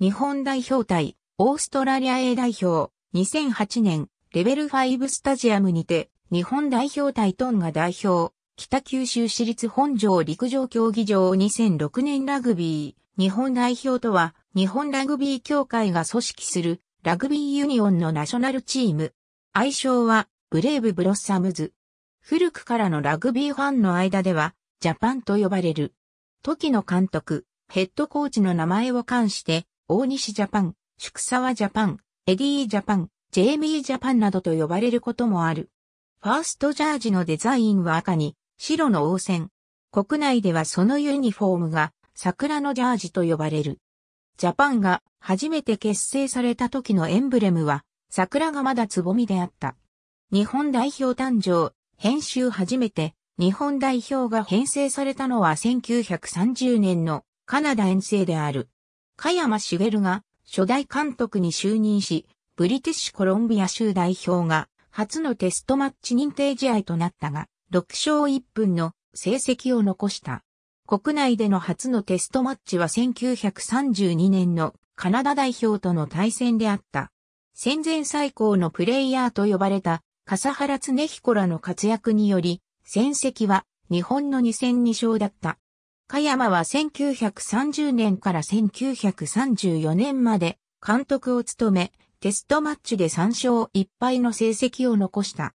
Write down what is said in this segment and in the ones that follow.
日本代表対オーストラリア A 代表2008年レベル5スタジアムにて日本代表対トンガ代表北九州市立本庄陸上競技場2006年ラグビー日本代表とは日本ラグビー協会が組織するラグビーユニオンのナショナルチーム愛称はブレイブブロッサムズ古くからのラグビーファンの間ではジャパンと呼ばれる時の監督ヘッドコーチの名前を冠して大西ジャパン、宿沢ジャパン、エディージャパン、ジェイミージャパンなどと呼ばれることもある。ファーストジャージのデザインは赤に白の応戦。国内ではそのユニフォームが桜のジャージと呼ばれる。ジャパンが初めて結成された時のエンブレムは桜がまだつぼみであった。日本代表誕生、編集初めて日本代表が編成されたのは1930年のカナダ遠征である。加山茂が初代監督に就任し、ブリティッシュコロンビア州代表が初のテストマッチ認定試合となったが、6勝1分の成績を残した。国内での初のテストマッチは1932年のカナダ代表との対戦であった。戦前最高のプレイヤーと呼ばれた笠原恒彦らの活躍により、戦績は日本の2戦2勝だった。加山は1930年から1934年まで監督を務め、テストマッチで3勝1敗の成績を残した。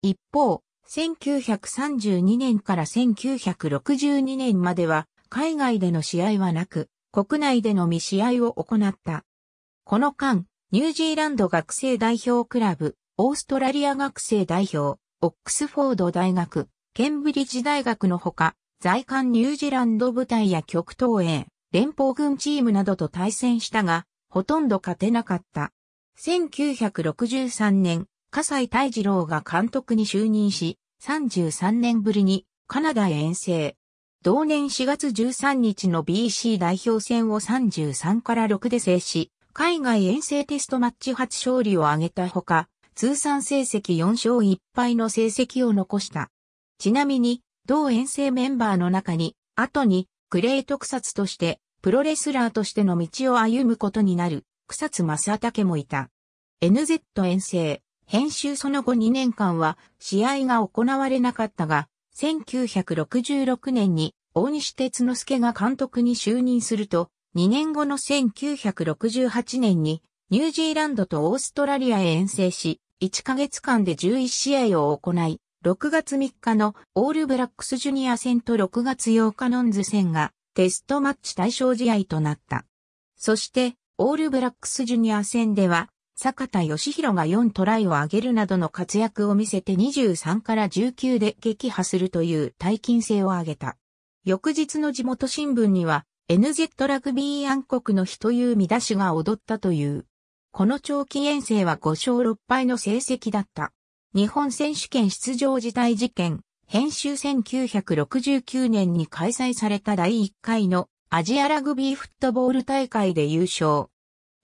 一方、1932年から1962年までは海外での試合はなく、国内での未試合を行った。この間、ニュージーランド学生代表クラブ、オーストラリア学生代表、オックスフォード大学、ケンブリッジ大学のほか、在韓ニュージーランド部隊や極東英、連邦軍チームなどと対戦したが、ほとんど勝てなかった。1963年、葛西大二郎が監督に就任し、33年ぶりにカナダへ遠征。同年4月13日の BC 代表戦を33から6で制し、海外遠征テストマッチ初勝利を挙げたほか、通算成績4勝1敗の成績を残した。ちなみに、同遠征メンバーの中に、後に、クレイ特撮として、プロレスラーとしての道を歩むことになる、草津正武もいた。NZ 遠征、編集その後2年間は、試合が行われなかったが、1966年に、大西哲之助が監督に就任すると、2年後の1968年に、ニュージーランドとオーストラリアへ遠征し、1ヶ月間で11試合を行い、6月3日のオールブラックスジュニア戦と6月8日ノンズ戦がテストマッチ対象試合となった。そして、オールブラックスジュニア戦では、坂田義弘が4トライを挙げるなどの活躍を見せて23から19で撃破するという大金性を挙げた。翌日の地元新聞には、NZ ラグビー暗黒の日という見出しが踊ったという。この長期遠征は5勝6敗の成績だった。日本選手権出場辞退事件、編集1969年に開催された第1回のアジアラグビーフットボール大会で優勝。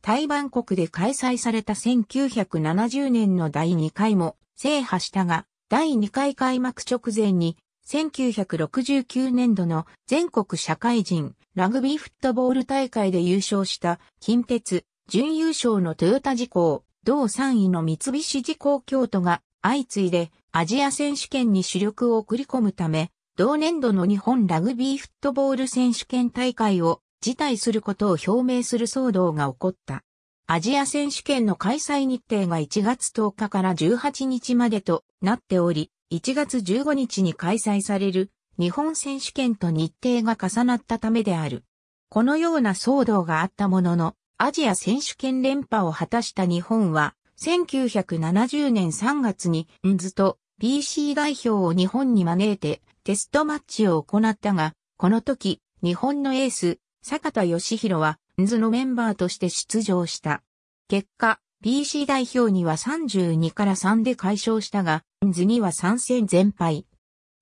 台湾国で開催された1970年の第2回も制覇したが、第2回開幕直前に1969年度の全国社会人ラグビーフットボール大会で優勝した近鉄準優勝のトヨタ事項、同3位の三菱事項京都が相次いでアジア選手権に主力を送り込むため、同年度の日本ラグビーフットボール選手権大会を辞退することを表明する騒動が起こった。アジア選手権の開催日程が1月10日から18日までとなっており、1月15日に開催される日本選手権と日程が重なったためである。このような騒動があったものの、アジア選手権連覇を果たした日本は、1970年3月にんズと BC 代表を日本に招いてテストマッチを行ったが、この時、日本のエース、坂田義弘は、んズのメンバーとして出場した。結果、BC 代表には32から3で解消したが、んズには参戦全敗。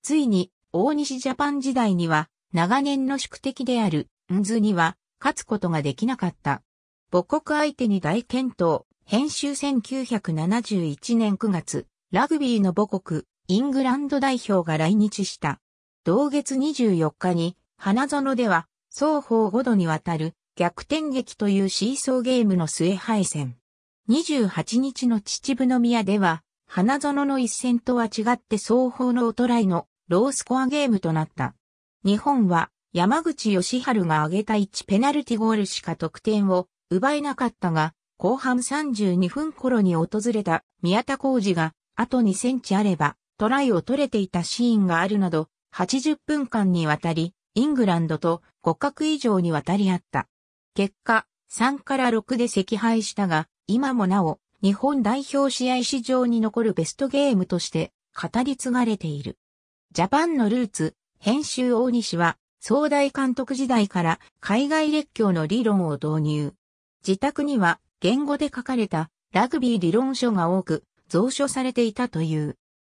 ついに、大西ジャパン時代には、長年の宿敵である、んズには、勝つことができなかった。母国相手に大健闘、編集1971年9月、ラグビーの母国、イングランド代表が来日した。同月24日に、花園では、双方5度にわたる逆転劇というシーソーゲームの末敗戦。28日の秩父宮では、花園の一戦とは違って双方のおトライのロースコアゲームとなった。日本は山口義春が挙げた1ペナルティゴールしか得点を奪えなかったが、後半32分頃に訪れた宮田浩二が、あと2センチあれば、トライを取れていたシーンがあるなど、80分間にわたり、イングランドと互角以上にわたりあった。結果、3から6で赤敗したが、今もなお、日本代表試合史上に残るベストゲームとして語り継がれている。ジャパンのルーツ、編集大西は、総大監督時代から海外列強の理論を導入。自宅には言語で書かれたラグビー理論書が多く蔵書されていたという。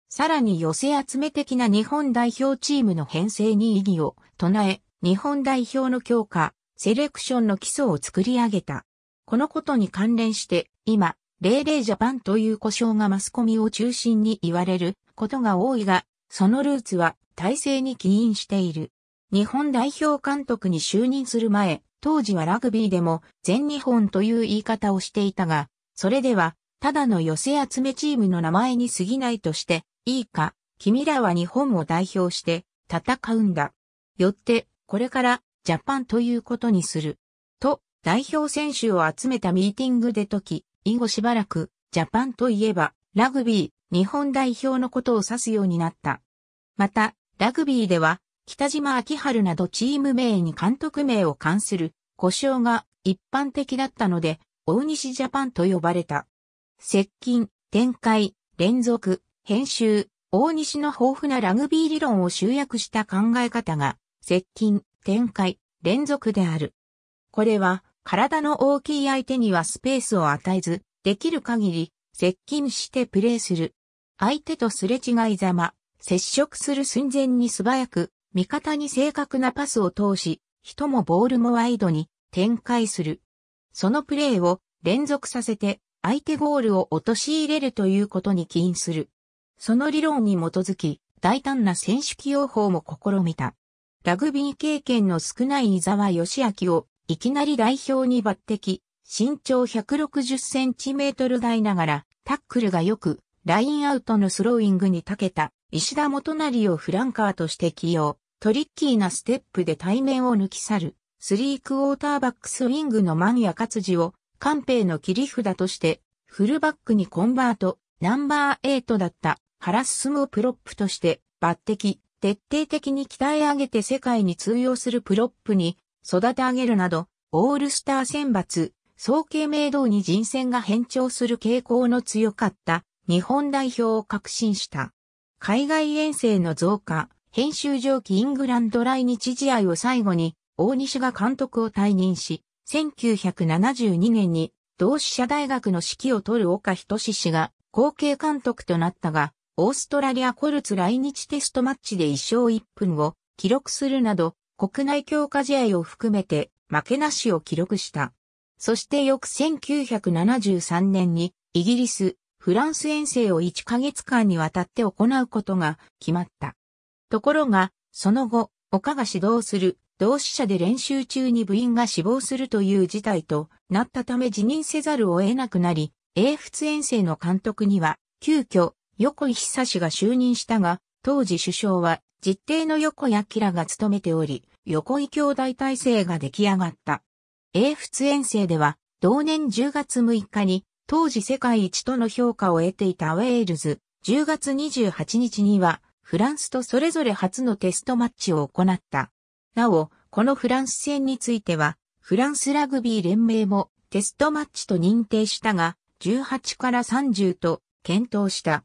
さらに寄せ集め的な日本代表チームの編成に意義を唱え、日本代表の強化、セレクションの基礎を作り上げた。このことに関連して、今、レレイジャパンという故障がマスコミを中心に言われることが多いが、そのルーツは体制に起因している。日本代表監督に就任する前、当時はラグビーでも全日本という言い方をしていたが、それでは、ただの寄せ集めチームの名前に過ぎないとして、いいか、君らは日本を代表して戦うんだ。よって、これからジャパンということにする。と、代表選手を集めたミーティングで時、以後しばらく、ジャパンといえば、ラグビー、日本代表のことを指すようになった。また、ラグビーでは、北島明春などチーム名に監督名を冠する故障が一般的だったので、大西ジャパンと呼ばれた。接近、展開、連続、編集、大西の豊富なラグビー理論を集約した考え方が、接近、展開、連続である。これは、体の大きい相手にはスペースを与えず、できる限り、接近してプレーする。相手とすれ違いざま、接触する寸前に素早く、味方に正確なパスを通し、人もボールもワイドに展開する。そのプレーを連続させて相手ゴールを陥れるということに起因する。その理論に基づき大胆な選手起用法も試みた。ラグビー経験の少ない伊沢義明をいきなり代表に抜擢、身長160センチメートル台ながらタックルが良く、ラインアウトのスローイングに長けた石田元成をフランカーとして起用。トリッキーなステップで対面を抜き去る、スリークォーターバックスウィングのマニア活字を、官兵の切り札として、フルバックにコンバート、ナンバー8だったハラスムをプロップとして抜擢、徹底的に鍛え上げて世界に通用するプロップに育て上げるなど、オールスター選抜、総計名堂に人選が変調する傾向の強かった日本代表を革新した。海外遠征の増加、編集上記イングランド来日試合を最後に、大西が監督を退任し、1972年に同志社大学の指揮を取る岡仁氏が後継監督となったが、オーストラリアコルツ来日テストマッチで1勝1分を記録するなど、国内強化試合を含めて負けなしを記録した。そして翌1973年にイギリス、フランス遠征を1ヶ月間にわたって行うことが決まった。ところが、その後、岡が指導する同志社で練習中に部員が死亡するという事態となったため辞任せざるを得なくなり、英仏遠征の監督には、急遽、横井久志が就任したが、当時首相は、実定の横井明が務めており、横井兄弟体制が出来上がった。英仏遠征では、同年10月6日に、当時世界一との評価を得ていたウェールズ、10月28日には、フランスとそれぞれ初のテストマッチを行った。なお、このフランス戦については、フランスラグビー連盟もテストマッチと認定したが、18から30と検討した。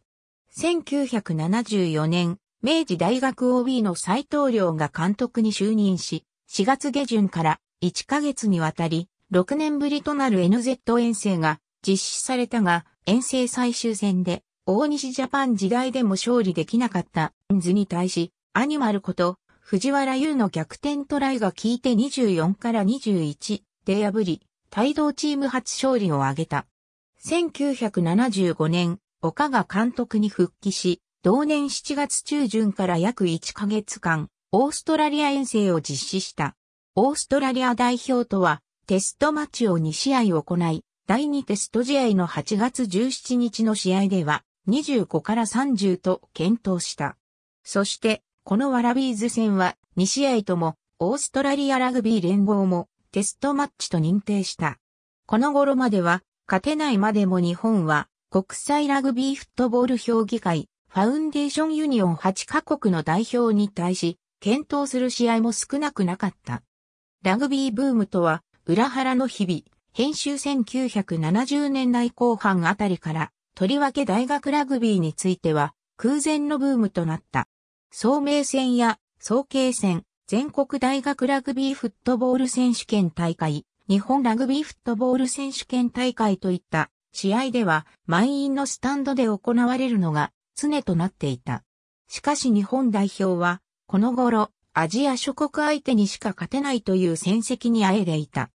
1974年、明治大学 OB の斎藤亮が監督に就任し、4月下旬から1ヶ月にわたり、6年ぶりとなる NZ 遠征が実施されたが、遠征最終戦で大西ジャパン時代でも勝利できなかったンズに対し、アニマルこと藤原優の逆転トライが効いて24から21で破り、帯同チーム初勝利を挙げた。1975年、岡が監督に復帰し、同年7月中旬から約1ヶ月間、オーストラリア遠征を実施した。オーストラリア代表とは、テストマッチを2試合行い、第2テスト試合の8月17日の試合では、25から30と検討した。そして、このワラビーズ戦は2試合ともオーストラリアラグビー連合もテストマッチと認定した。この頃までは勝てないまでも日本は国際ラグビーフットボール評議会ファウンデーションユニオン8カ国の代表に対し検討する試合も少なくなかった。ラグビーブームとは裏腹の日々、編集1970年代後半あたりからとりわけ大学ラグビーについては、空前のブームとなった。総名戦や総慶戦、全国大学ラグビーフットボール選手権大会、日本ラグビーフットボール選手権大会といった試合では満員のスタンドで行われるのが常となっていた。しかし日本代表はこの頃アジア諸国相手にしか勝てないという戦績にあえでいた。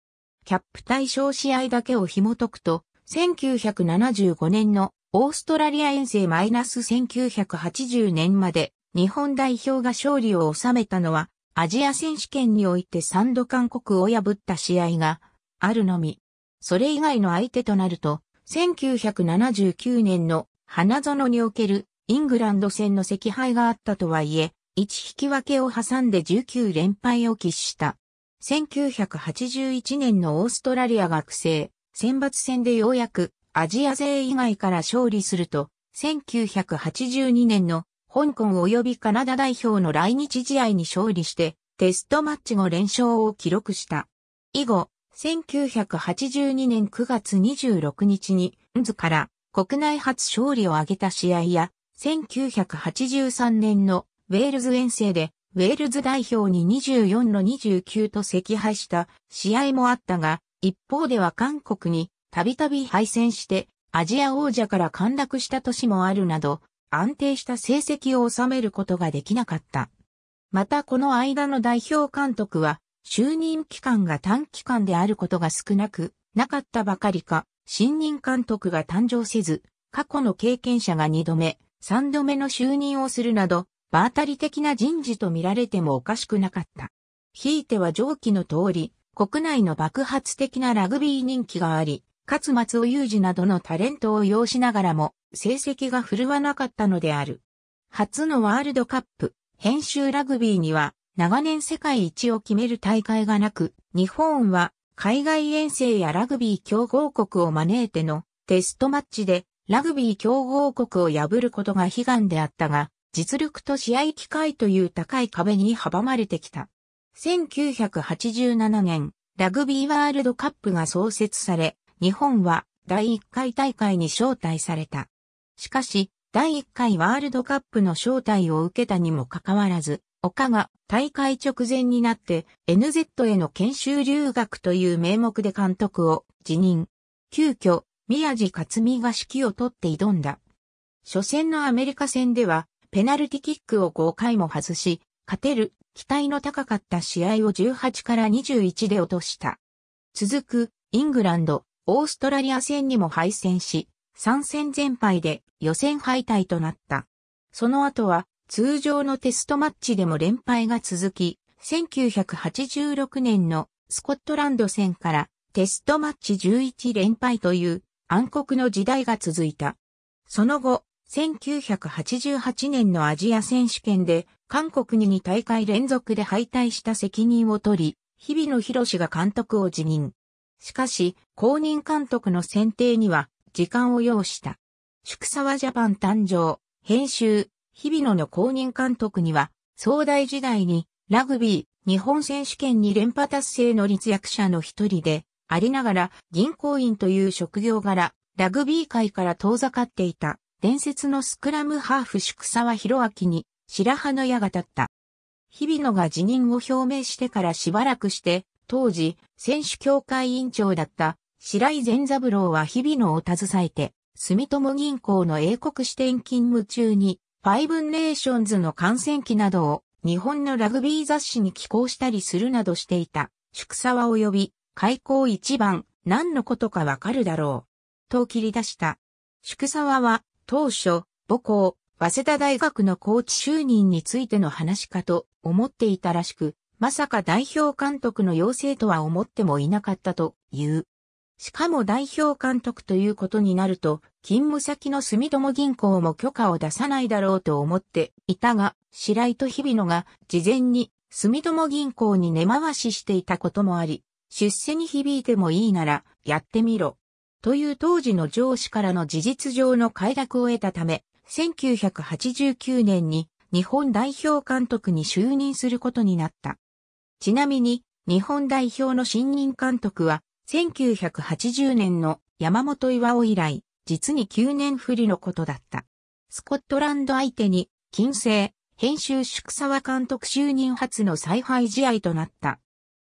キャップ対象試合だけを紐解くと1975年のオーストラリア遠征マイナス -1980 年まで日本代表が勝利を収めたのはアジア選手権において3度韓国を破った試合があるのみ。それ以外の相手となると1979年の花園におけるイングランド戦の赤敗があったとはいえ、1引き分けを挟んで19連敗を喫した。1981年のオーストラリア学生選抜戦でようやくアジア勢以外から勝利すると、1982年の香港及びカナダ代表の来日試合に勝利して、テストマッチ後連勝を記録した。以後、1982年9月26日に、ンズから国内初勝利を挙げた試合や、1983年のウェールズ遠征で、ウェールズ代表に24の29と惜敗した試合もあったが、一方では韓国にたびたび敗戦してアジア王者から陥落した年もあるなど、安定した成績を収めることができなかった。またこの間の代表監督は、就任期間が短期間であることが少なく、なかったばかりか、新任監督が誕生せず、過去の経験者が2度目、3度目の就任をするなど、場当たり的な人事と見られてもおかしくなかった。ひいては上記の通り、国内の爆発的なラグビー人気があり、勝松尾雄二などのタレントを要しながらも、成績が振るわなかったのである。初のワールドカップ、編集ラグビーには、長年世界一を決める大会がなく、日本は海外遠征やラグビー強豪国を招いてのテストマッチでラグビー強豪国を破ることが悲願であったが、実力と試合機会という高い壁に阻まれてきた。1987年、ラグビーワールドカップが創設され、日本は第1回大会に招待された。しかし、第1回ワールドカップの招待を受けたにもかかわらず、岡が大会直前になって NZ への研修留学という名目で監督を辞任。急遽、宮地克美が指揮を取って挑んだ。初戦のアメリカ戦では、ペナルティキックを5回も外し、勝てる期待の高かった試合を18から21で落とした。続く、イングランド、オーストラリア戦にも敗戦し、3戦全敗で予選敗退となった。その後は通常のテストマッチでも連敗が続き、1986年のスコットランド戦からテストマッチ11連敗という暗黒の時代が続いた。その後、1988年のアジア選手権で韓国に2大会連続で敗退した責任を取り、日比野博が監督を辞任。しかし、公認監督の選定には時間を要した。祝沢ジャパン誕生、編集、日比野の公認監督には、壮大時代にラグビー日本選手権に連覇達成の立役者の一人で、ありながら銀行員という職業柄、ラグビー界から遠ざかっていた伝説のスクラムハーフ宿沢博明に白羽の矢が立った。日比野が辞任を表明してからしばらくして当時、選手協会委員長だった白井善三郎は日々のを携えて、住友銀行の英国支店勤務中に、ファイブネーションズの観戦記などを日本のラグビー雑誌に寄稿したりするなどしていた、宿沢及び開校一番、何のことかわかるだろう。と切り出した。宿沢は、当初、母校、早稲田大学のコーチ就任についての話かと思っていたらしく、まさか代表監督の要請とは思ってもいなかったという。しかも代表監督ということになると、勤務先の住友銀行も許可を出さないだろうと思っていたが、白井と日比野が事前に住友銀行に根回ししていたこともあり、出世に響いてもいいならやってみろ。という当時の上司からの事実上の快諾を得たため、1989年に日本代表監督に就任することになった。ちなみに、日本代表の新任監督は、1980年の山本岩尾以来、実に9年不利のことだった。スコットランド相手に、金星、編集宿沢監督就任初の再配試合となった。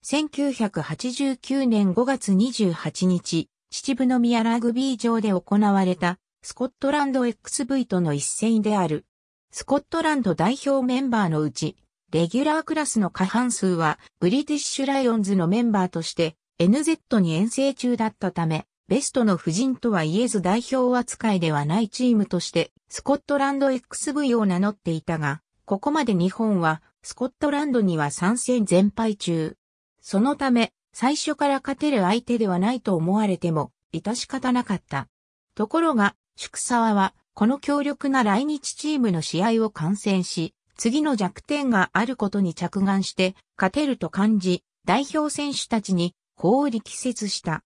1989年5月28日、秩父宮ラグビー場で行われた、スコットランド XV との一戦である。スコットランド代表メンバーのうち、レギュラークラスの過半数は、ブリティッシュライオンズのメンバーとして、NZ に遠征中だったため、ベストの夫人とは言えず代表扱いではないチームとして、スコットランド XV を名乗っていたが、ここまで日本は、スコットランドには参戦全敗中。そのため、最初から勝てる相手ではないと思われても、致し方なかった。ところが、宿沢は、この強力な来日チームの試合を観戦し、次の弱点があることに着眼して、勝てると感じ、代表選手たちに、こう力説した。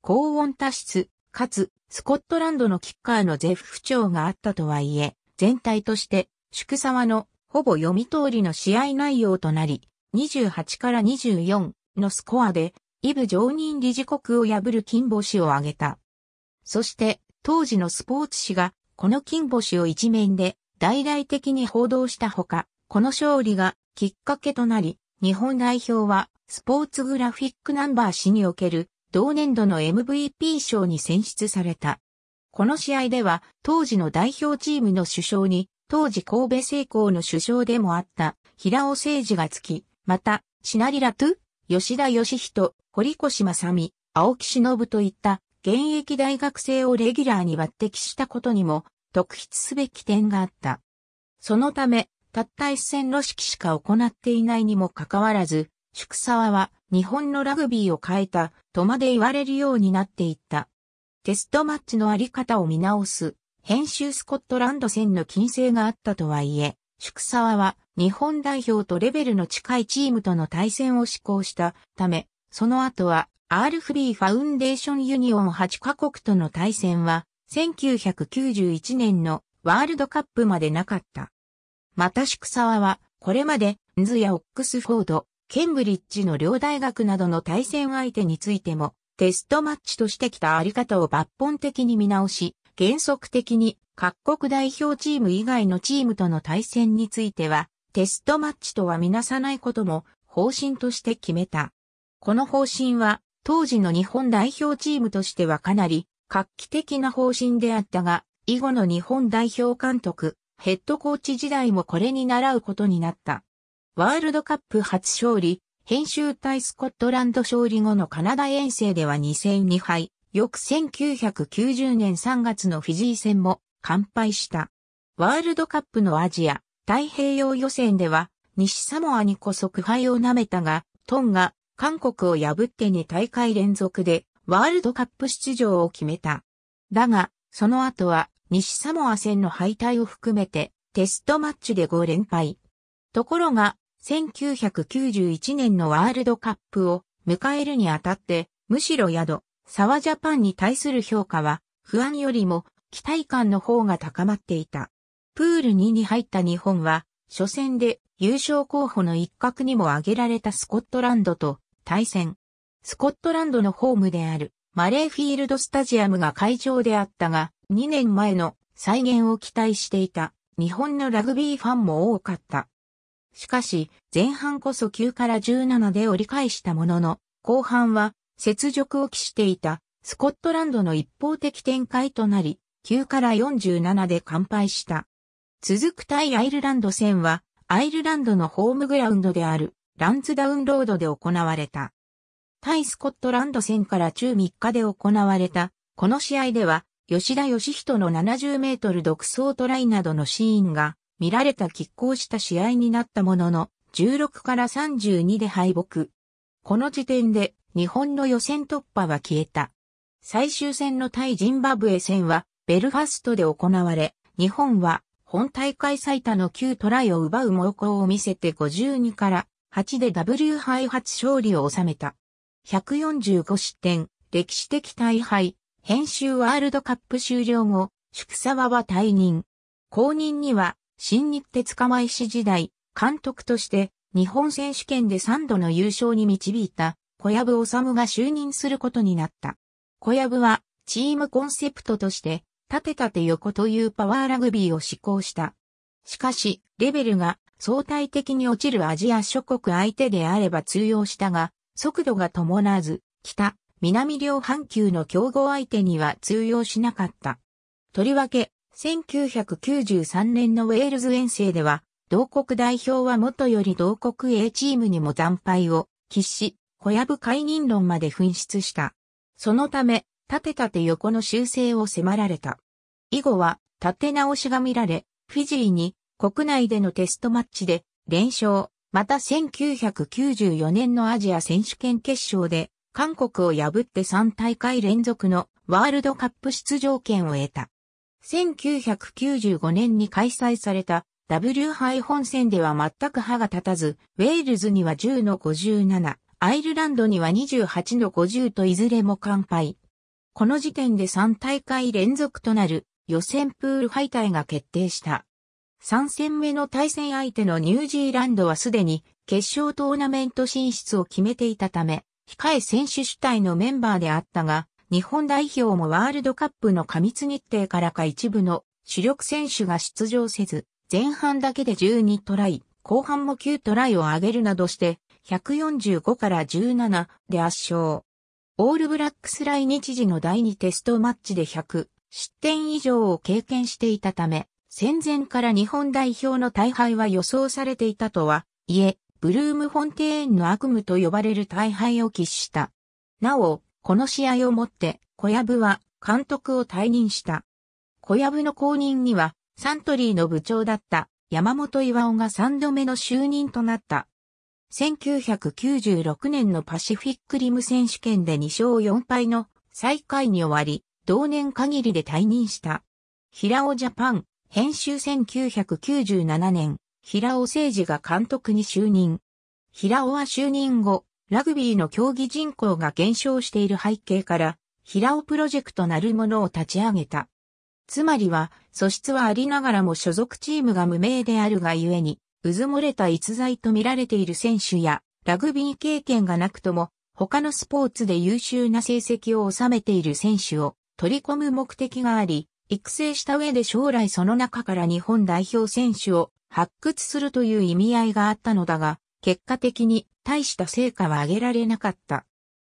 高温多湿、かつ、スコットランドのキッカーのゼフ不調があったとはいえ、全体として、祝沢のほぼ読み通りの試合内容となり、28から24のスコアで、イブ常任理事国を破る金星を挙げた。そして、当時のスポーツ紙が、この金星を一面で大々的に報道したほか、この勝利がきっかけとなり、日本代表はスポーツグラフィックナンバー誌における同年度の MVP 賞に選出された。この試合では当時の代表チームの主将に当時神戸成功の主将でもあった平尾誠二がつき、また、シナリラトゥ、吉田義人、堀越正美、青木忍といった現役大学生をレギュラーに抜擢したことにも特筆すべき点があった。そのため、たった一戦路式しか行っていないにもかかわらず、祝沢は日本のラグビーを変えたとまで言われるようになっていった。テストマッチのあり方を見直す、編集スコットランド戦の禁制があったとはいえ、祝沢は日本代表とレベルの近いチームとの対戦を施行したため、その後は RFB ファウンデーションユニオン8カ国との対戦は1991年のワールドカップまでなかった。また宿沢は、これまで、ンズやオックスフォード、ケンブリッジの両大学などの対戦相手についても、テストマッチとしてきたあり方を抜本的に見直し、原則的に各国代表チーム以外のチームとの対戦については、テストマッチとは見なさないことも方針として決めた。この方針は、当時の日本代表チームとしてはかなり画期的な方針であったが、以後の日本代表監督、ヘッドコーチ時代もこれに習うことになった。ワールドカップ初勝利、編集対スコットランド勝利後のカナダ遠征では2戦2敗、翌1990年3月のフィジー戦も完敗した。ワールドカップのアジア、太平洋予選では、西サモアにこそ苦敗を舐めたが、トンが韓国を破って2大会連続でワールドカップ出場を決めた。だが、その後は西サモア戦の敗退を含めてテストマッチで5連敗。ところが、1991年のワールドカップを迎えるにあたって、むしろ宿、沢ジャパンに対する評価は、不安よりも期待感の方が高まっていた。プール2に入った日本は、初戦で優勝候補の一角にも挙げられたスコットランドと対戦。スコットランドのホームであるマレーフィールドスタジアムが会場であったが、2年前の再現を期待していた日本のラグビーファンも多かった。しかし、前半こそ9から17で折り返したものの、後半は雪辱を期していたスコットランドの一方的展開となり、9から47で完敗した。続く対アイルランド戦は、アイルランドのホームグラウンドであるランズダウンロードで行われた。対スコットランド戦から中3日で行われた、この試合では、吉田義人の70メートル独走トライなどのシーンが見られた拮抗した試合になったものの、16から32で敗北。この時点で日本の予選突破は消えた。最終戦の対ジンバブエ戦はベルファストで行われ、日本は本大会最多の9トライを奪う猛攻を見せて52から8で W 敗発勝利を収めた。145失点、歴史的大敗、編集ワールドカップ終了後、宿沢は退任。後任には、新日鉄釜石時代、監督として、日本選手権で3度の優勝に導いた、小籔治が就任することになった。小籔は、チームコンセプトとして、縦縦横というパワーラグビーを施行した。しかし、レベルが相対的に落ちるアジア諸国相手であれば通用したが、速度が伴わず、北、南両半球の競合相手には通用しなかった。とりわけ、1993年のウェールズ遠征では、同国代表は元より同国 A チームにも惨敗を喫し、小籔解任論まで紛失した。そのため、立て立て横の修正を迫られた。以後は、立て直しが見られ、フィジーに国内でのテストマッチで連勝、また1994年のアジア選手権決勝で、韓国を破って3大会連続のワールドカップ出場権を得た。1995年に開催された W 杯本戦では全く歯が立たず、ウェールズには10の57、アイルランドには28の50といずれも完敗。この時点で3大会連続となる予選プール敗退が決定した。3戦目の対戦相手のニュージーランドはすでに決勝トーナメント進出を決めていたため、控え選手主体のメンバーであったが、日本代表もワールドカップの過密日程からか一部の主力選手が出場せず、前半だけで12トライ、後半も9トライを挙げるなどして、145から17で圧勝。オールブラックス来日時の第2テストマッチで100失点以上を経験していたため、戦前から日本代表の大敗は予想されていたとは、いえ、ブルームフォンテーンの悪夢と呼ばれる大敗を喫した。なお、この試合をもって、小籔は監督を退任した。小籔の後任には、サントリーの部長だった山本岩尾が3度目の就任となった。1996年のパシフィックリム選手権で2勝4敗の最下位に終わり、同年限りで退任した。平尾ジャパン、編集1997年、平尾誠二が監督に就任。平尾は就任後、ラグビーの競技人口が減少している背景から、平尾プロジェクトなるものを立ち上げた。つまりは、素質はありながらも所属チームが無名であるがゆえに、うずもれた逸材と見られている選手や、ラグビー経験がなくとも、他のスポーツで優秀な成績を収めている選手を取り込む目的があり、育成した上で将来その中から日本代表選手を発掘するという意味合いがあったのだが、結果的に大した成果は上げられなかった。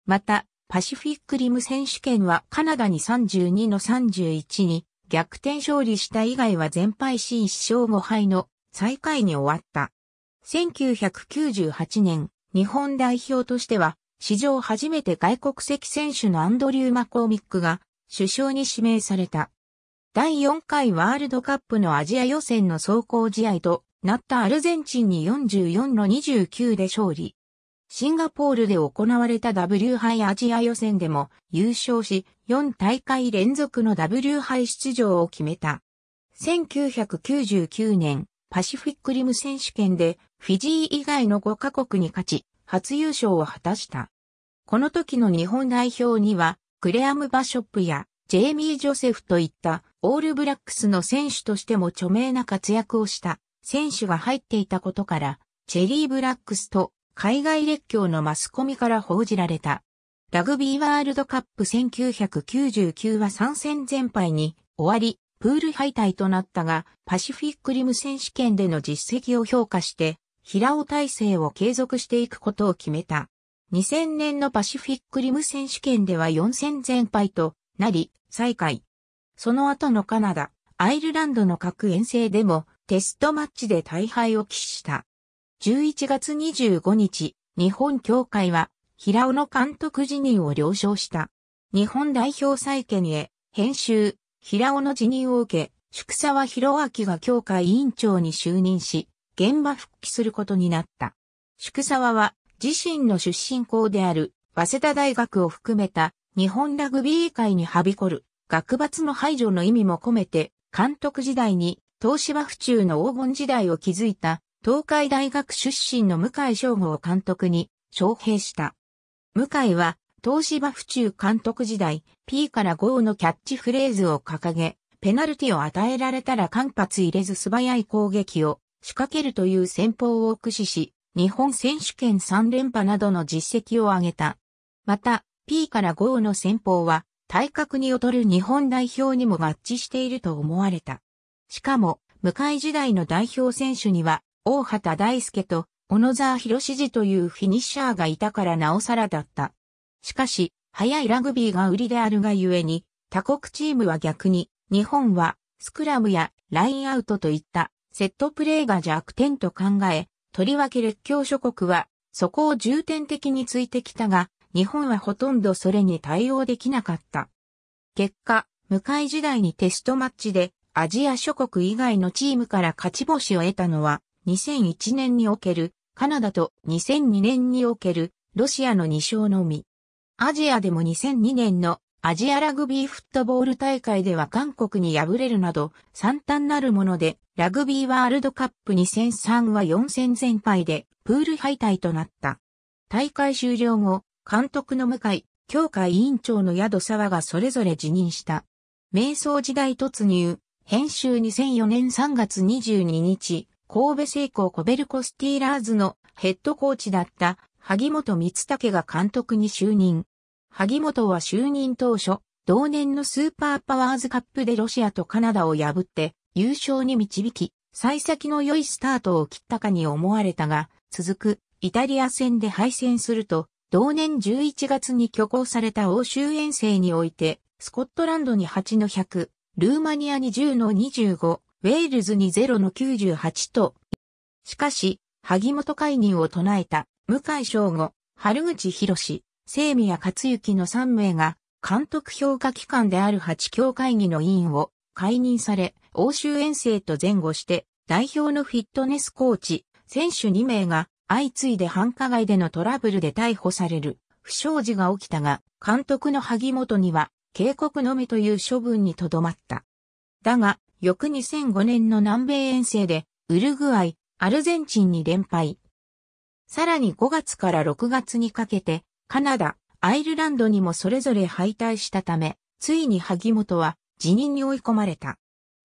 また、パシフィックリム選手権はカナダに32の31に逆転勝利した以外は全敗し1勝5敗の最下位に終わった。1998年、日本代表としては、史上初めて外国籍選手のアンドリュー・マコーミックが首相に指名された。第4回ワールドカップのアジア予選の走行試合となったアルゼンチンに44の29で勝利。シンガポールで行われた W 杯アジア予選でも優勝し、4大会連続の W 杯出場を決めた。1999年、パシフィックリム選手権でフィジー以外の5カ国に勝ち、初優勝を果たした。この時の日本代表には、クレアム・バショップやジェイミー・ジョセフといったオールブラックスの選手としても著名な活躍をした選手が入っていたことから、チェリーブラックスと海外列強のマスコミから報じられた。ラグビーワールドカップ1999は3戦全敗に終わり、プール敗退となったが、パシフィックリム選手権での実績を評価して、平尾体制を継続していくことを決めた。2000年のパシフィックリム選手権では4戦全敗となり、再開。その後のカナダ、アイルランドの各遠征でもテストマッチで大敗を喫した。11月25日、日本協会は平尾の監督辞任を了承した。日本代表再建へ、編集、平尾の辞任を受け、宿沢博明が協会委員長に就任し、現場復帰することになった。宿沢は自身の出身校である早稲田大学を含めた日本ラグビー界にはびこる学閥の排除の意味も込めて、監督時代に、東芝府中の黄金時代を築いた、東海大学出身の向井翔吾を監督に、招聘した。向井は、東芝府中監督時代、P から GO のキャッチフレーズを掲げ、ペナルティを与えられたら間髪入れず素早い攻撃を仕掛けるという戦法を駆使し、日本選手権3連覇などの実績を上げた。また、P から GO の戦法は、体格に劣る日本代表にも合致していると思われた。しかも、向井時代の代表選手には、大畑大輔と小野沢博史というフィニッシャーがいたからなおさらだった。しかし、早いラグビーが売りであるがゆえに、他国チームは逆に、日本はスクラムやラインアウトといったセットプレーが弱点と考え、とりわけ列強諸国はそこを重点的についてきたが、日本はほとんどそれに対応できなかった。結果、向かい時代にテストマッチでアジア諸国以外のチームから勝ち星を得たのは2001年におけるカナダと2002年におけるロシアの2勝のみ。アジアでも2002年のアジアラグビーフットボール大会では韓国に敗れるなど惨憺なるものでラグビーワールドカップ2003は4戦全敗でプール敗退となった。大会終了後、監督の向井、教会委員長の宿沢がそれぞれ辞任した。瞑想時代突入、編集2004年3月22日、神戸聖光コベルコスティーラーズのヘッドコーチだった萩本光武が監督に就任。萩本は就任当初、同年のスーパーパワーズカップでロシアとカナダを破って優勝に導き、幸先の良いスタートを切ったかに思われたが、続くイタリア戦で敗戦すると同年11月に挙行された欧州遠征において、スコットランドに8の100、ルーマニアに10の25、ウェールズに0の98と、しかし、萩本会議を唱えた、向井翔吾、春口博清宮克幸の3名が、監督評価機関である8協会議の委員を解任され、欧州遠征と前後して、代表のフィットネスコーチ、選手2名が相次いで繁華街でのトラブルで逮捕される、不祥事が起きたが、監督の萩本には、警告のみという処分にとどまった。だが、翌2005年の南米遠征で、ウルグアイ、アルゼンチンに連敗。さらに5月から6月にかけて、カナダ、アイルランドにもそれぞれ敗退したため、ついに萩本は辞任に追い込まれた。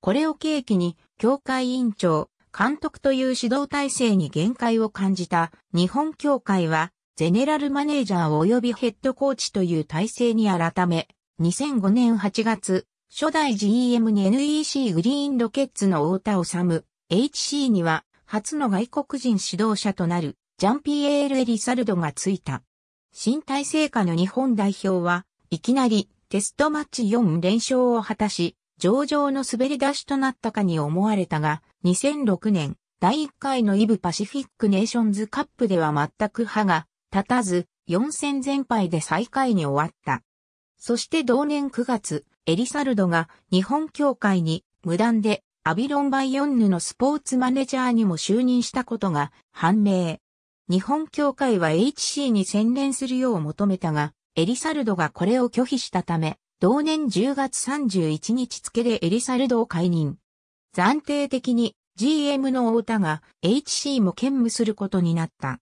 これを契機に、協会委員長、監督という指導体制に限界を感じた日本協会は、ゼネラルマネージャー及びヘッドコーチという体制に改め、2005年8月、初代 GM に NEC グリーンロケッツの太田治、HC には初の外国人指導者となるジャンピエール・エリサルドがついた。新体制下の日本代表は、いきなりテストマッチ4連勝を果たし、上々の滑り出しとなったかに思われたが、2006年、第1回のイブパシフィックネーションズカップでは全く歯が立たず、4戦全敗で最下位に終わった。そして同年9月、エリサルドが日本協会に無断でアビロンバイオンヌのスポーツマネージャーにも就任したことが判明。日本協会は HC に専念するよう求めたが、エリサルドがこれを拒否したため、同年10月31日付でエリサルドを解任。暫定的に GM の太田が HC も兼務することになった。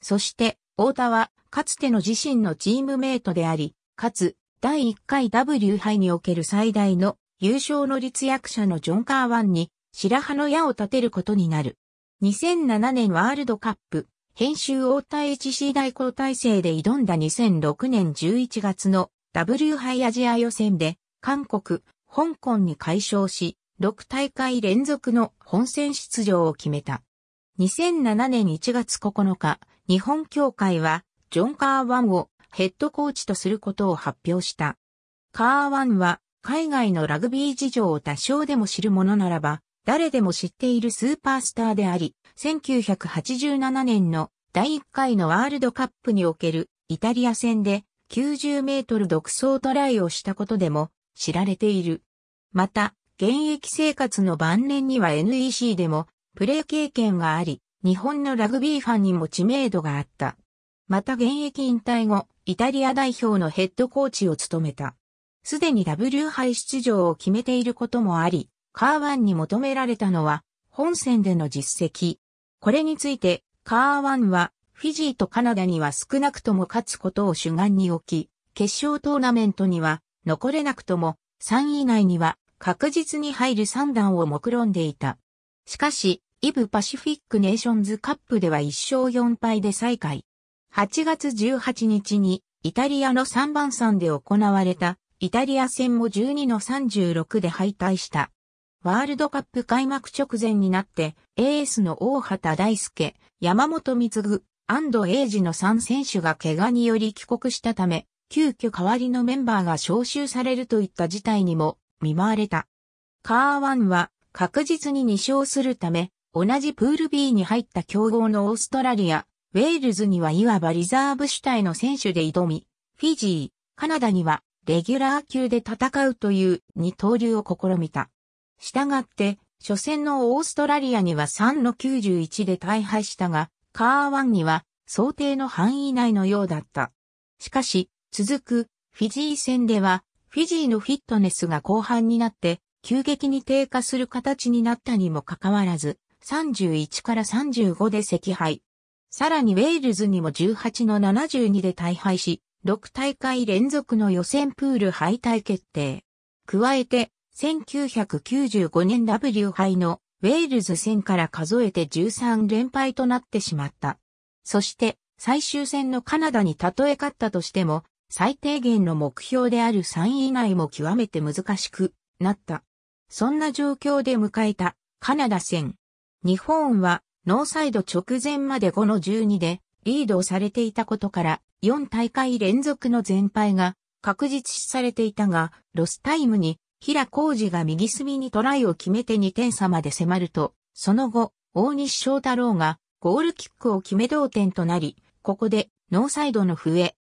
そして太田はかつての自身のチームメイトであり、かつ第1回 W 杯における最大の優勝の立役者のジョン・カーワンに白羽の矢を立てることになる。2007年ワールドカップ編集太田 HC 代行体制で挑んだ2006年11月の W 杯アジア予選で韓国、香港に解消し、6大会連続の本戦出場を決めた。2007年1月9日、日本協会は、ジョン・カーワンをヘッドコーチとすることを発表した。カーワンは、海外のラグビー事情を多少でも知るものならば、誰でも知っているスーパースターであり、1987年の第1回のワールドカップにおけるイタリア戦で90メートル独走トライをしたことでも知られている。また、現役生活の晩年には NEC でもプレー経験があり、日本のラグビーファンにも知名度があった。また現役引退後、イタリア代表のヘッドコーチを務めた。すでに W 杯出場を決めていることもあり、カーワンに求められたのは、本戦での実績。これについて、カーワンは、フィジーとカナダには少なくとも勝つことを主眼に置き、決勝トーナメントには、残れなくとも3位以内には確実に入る三段を目論んでいた。しかし、イブパシフィックネーションズカップでは1勝4敗で再開。8月18日にイタリアの3番山で行われたイタリア戦も12の36で敗退した。ワールドカップ開幕直前になってエースの大畑大輔、山本ぐ、安藤英二の3選手が怪我により帰国したため、急遽代わりのメンバーが招集されるといった事態にも見舞われた。カーワンは確実に2勝するため、同じプール B に入った強豪のオーストラリア、ウェールズにはいわばリザーブ主体の選手で挑み、フィジー、カナダにはレギュラー級で戦うという二刀流を試みた。したがって、初戦のオーストラリアには3の91で大敗したが、カーワンには想定の範囲内のようだった。しかし、続くフィジー戦ではフィジーのフィットネスが後半になって急激に低下する形になったにもかかわらず、31から35で惜敗。さらにウェールズにも18の72で大敗し、6大会連続の予選プール敗退決定。加えて、1995年 W 杯のウェールズ戦から数えて13連敗となってしまった。そして、最終戦のカナダにたとえ勝ったとしても、最低限の目標である3位以内も極めて難しくなった。そんな状況で迎えたカナダ戦。日本はノーサイド直前まで5の12でリードをされていたことから4大会連続の全敗が確実視されていたが、ロスタイムに平浩二が右隅にトライを決めて2点差まで迫ると、その後、大西翔太郎がゴールキックを決め同点となり、ここでノーサイドの笛、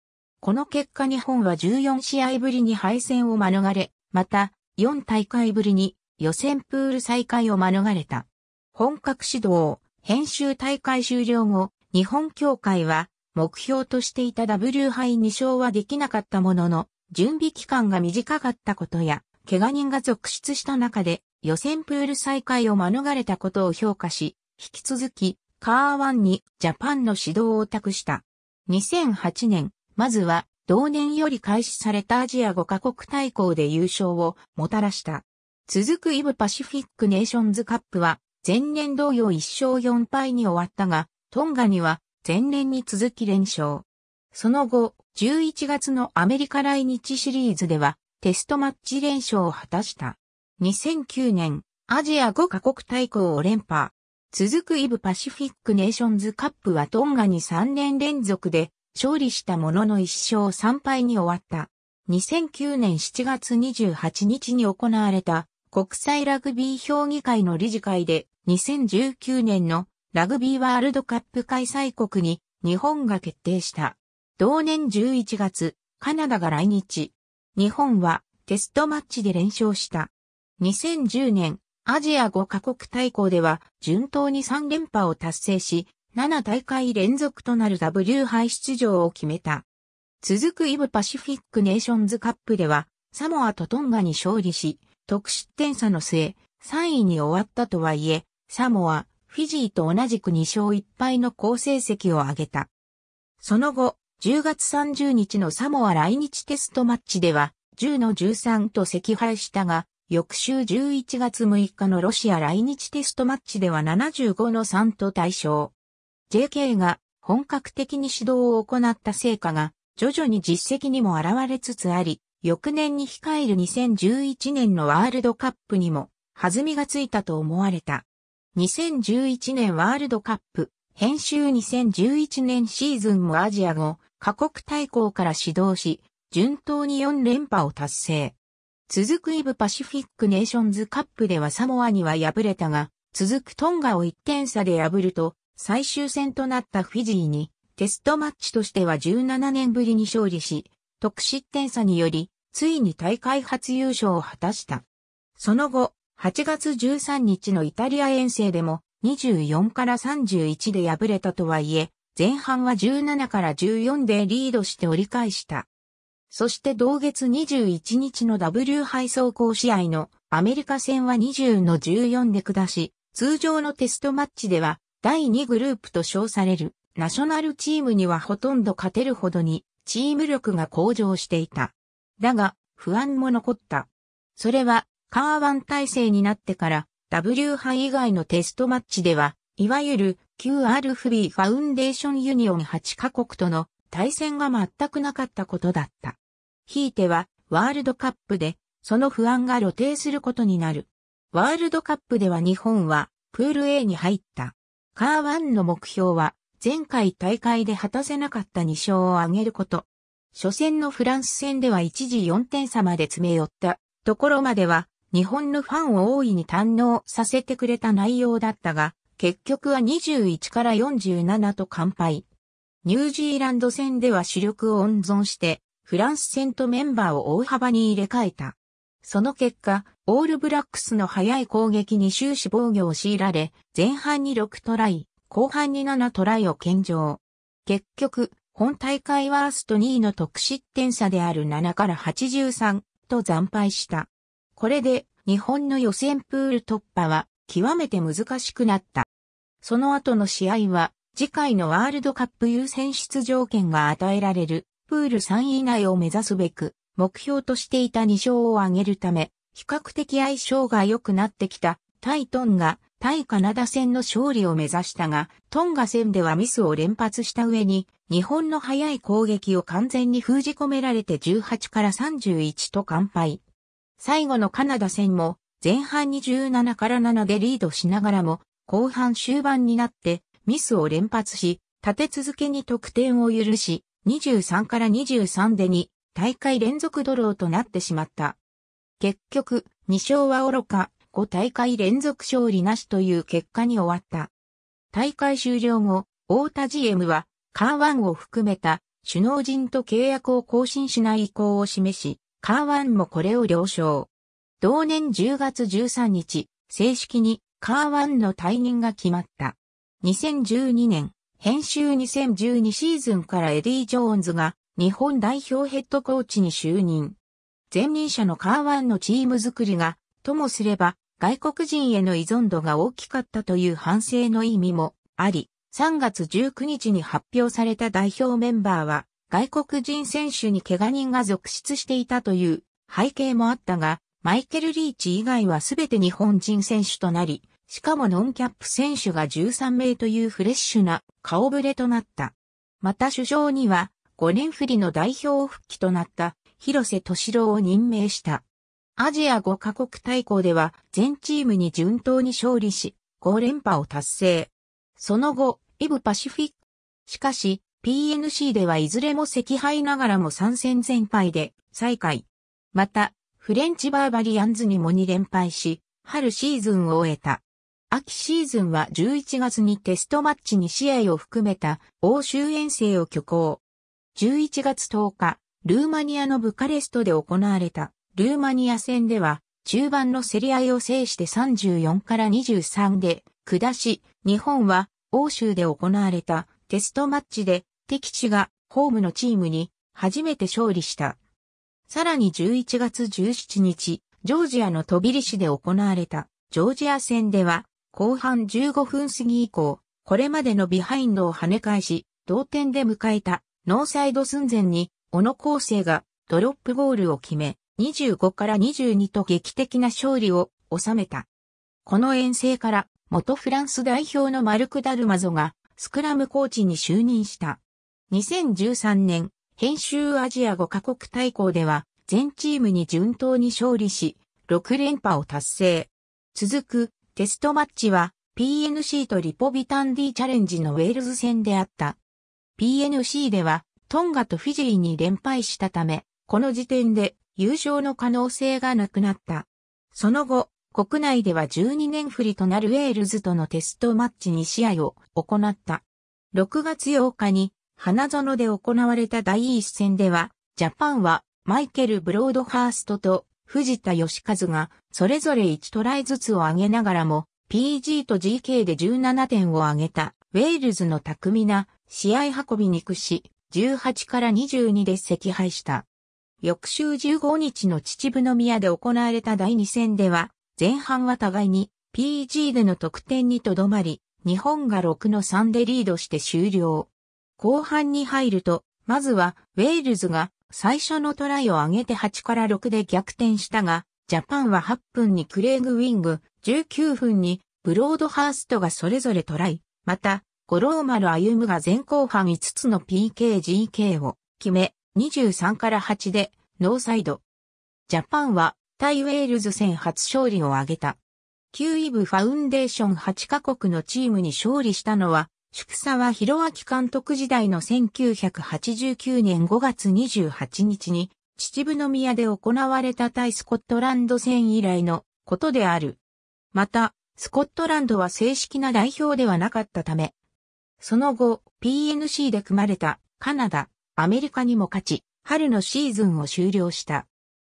この結果日本は14試合ぶりに敗戦を免れ、また4大会ぶりに予選プール再開を免れた。本格指導、編集大会終了後、日本協会は目標としていた W 杯2勝はできなかったものの、準備期間が短かったことや、怪我人が続出した中で予選プール再開を免れたことを評価し、引き続きカーワンにジャパンの指導を託した。2008年まずは、同年より開始されたアジア5カ国対抗で優勝をもたらした。続くイブパシフィックネーションズカップは、前年同様1勝4敗に終わったが、トンガには前年に続き連勝。その後、11月のアメリカ来日シリーズでは、テストマッチ連勝を果たした。2009年、アジア5カ国対抗を連覇。続くイブパシフィックネーションズカップはトンガに3年連続で勝利したものの1勝3敗に終わった。2009年7月28日に行われた国際ラグビー評議会の理事会で2019年のラグビーワールドカップ開催国に日本が決定した。同年11月、カナダが来日。日本はテストマッチで連勝した。2010年、アジア5カ国対抗では順当に3連覇を達成し、7大会連続となる W 杯出場を決めた。続くイブパシフィックネーションズカップでは、サモアとトンガに勝利し、得失点差の末、3位に終わったとはいえ、サモア、フィジーと同じく2勝1敗の好成績を挙げた。その後、10月30日のサモア来日テストマッチでは、10の13と惜敗したが、翌週11月6日のロシア来日テストマッチでは75の3と対象。JK が本格的に指導を行った成果が徐々に実績にも現れつつあり、翌年に控える2011年のワールドカップにも弾みがついたと思われた。2011年ワールドカップ、編集2011年シーズンもアジア語、過酷対抗から指導し、順当に4連覇を達成。続くイブパシフィックネーションズカップではサモアには敗れたが、続くトンガを1点差で破ると、最終戦となったフィジーに、テストマッチとしては17年ぶりに勝利し、得失点差により、ついに大会初優勝を果たした。その後、8月13日のイタリア遠征でも24から31で敗れたとはいえ、前半は17から14でリードして折り返した。そして同月21日の W 配送校試合のアメリカ戦は20の14で下し、通常のテストマッチでは第2グループと称されるナショナルチームにはほとんど勝てるほどにチーム力が向上していた。だが不安も残った。それはカーワン体制になってから W 杯以外のテストマッチでは、いわゆる QR フビーファウンデーションユニオン8カ国との対戦が全くなかったことだった。ひいてはワールドカップでその不安が露呈することになる。ワールドカップでは日本はプール A に入った。カーワンの目標は、前回大会で果たせなかった2勝を挙げること。初戦のフランス戦では一時4点差まで詰め寄ったところまでは、日本のファンを大いに堪能させてくれた内容だったが、結局は21から47と完敗。ニュージーランド戦では主力を温存して、フランス戦とメンバーを大幅に入れ替えた。その結果、オールブラックスの速い攻撃に終始防御を強いられ、前半に6トライ、後半に7トライを献上。結局、本大会ワースト2位の得失点差である7から83と惨敗した。これで日本の予選プール突破は極めて難しくなった。その後の試合は次回のワールドカップ優先出場権が与えられるプール3位以内を目指すべく目標としていた2勝を挙げるため比較的相性が良くなってきた対トンガ、対カナダ戦の勝利を目指したが、トンガ戦ではミスを連発した上に、日本の速い攻撃を完全に封じ込められて18から31と完敗。最後のカナダ戦も、前半に17から7でリードしながらも、後半終盤になってミスを連発し、立て続けに得点を許し、23から23で2大会連続ドローとなってしまった。結局、2勝は愚か、5大会連続勝利なしという結果に終わった。大会終了後、大田 GM は、カーワンを含めた首脳陣と契約を更新しない意向を示し、カーワンもこれを了承。同年10月13日、正式にカーワンの退任が決まった。2012年、編集2012シーズンからエディ・ジョーンズが日本代表ヘッドコーチに就任。前任者のカーワンのチーム作りが、ともすれば、外国人への依存度が大きかったという反省の意味もあり、3月19日に発表された代表メンバーは、外国人選手に怪我人が続出していたという背景もあったが、マイケル・リーチ以外は全て日本人選手となり、しかもノンキャップ選手が13名というフレッシュな顔ぶれとなった。また首相には5年振りの代表復帰となった広瀬敏郎を任命した。アジア5カ国対抗では全チームに順当に勝利し、5連覇を達成。その後、イブパシフィック。しかし、PNC ではいずれも赤敗ながらも参戦全敗で最下位。また、フレンチバーバリアンズにも2連敗し、春シーズンを終えた。秋シーズンは11月にテストマッチ2試合を含めた欧州遠征を挙行。11月10日、ルーマニアのブカレストで行われたルーマニア戦では中盤の競り合いを制して34から23で下し、日本は欧州で行われたテストマッチで敵地がホームのチームに初めて勝利した。さらに11月17日、ジョージアのトビリシで行われたジョージア戦では後半15分過ぎ以降、これまでのビハインドを跳ね返し、同点で迎えたノーサイド寸前に小野康生がドロップゴールを決め、25から22と劇的な勝利を収めた。この遠征から元フランス代表のマルク・ダルマゾがスクラムコーチに就任した。2013年、編集アジア5カ国対抗では全チームに順当に勝利し、6連覇を達成。続くテストマッチは PNC とリポビタン D チャレンジのウェールズ戦であった。PNC ではトンガとフィジーに連敗したため、この時点で優勝の可能性がなくなった。その後、国内では12年振りとなるウェールズとのテストマッチ2試合を行った。6月8日に花園で行われた第一戦では、ジャパンはマイケル・ブロードハーストと藤田義和がそれぞれ1トライずつを挙げながらも PG と GK で17点を挙げたウェールズの巧みな試合運びに屈し18から22で赤敗した。翌週15日の秩父宮で行われた第2戦では、前半は互いに PG での得点にとどまり、日本が6の3でリードして終了。後半に入ると、まずはウェールズが最初のトライを上げて8から6で逆転したが、ジャパンは8分にクレイグ・ウィング、19分にブロードハーストがそれぞれトライ。また、五郎丸歩が前後半5つの PKGK を決め、23から8でノーサイド。ジャパンはタイウェールズ戦初勝利を挙げた。9イブファウンデーション8カ国のチームに勝利したのは、宿沢博明監督時代の1989年5月28日に、秩父宮で行われた対スコットランド戦以来のことである。また、スコットランドは正式な代表ではなかったため、その後、PNC で組まれたカナダ、アメリカにも勝ち、春のシーズンを終了した。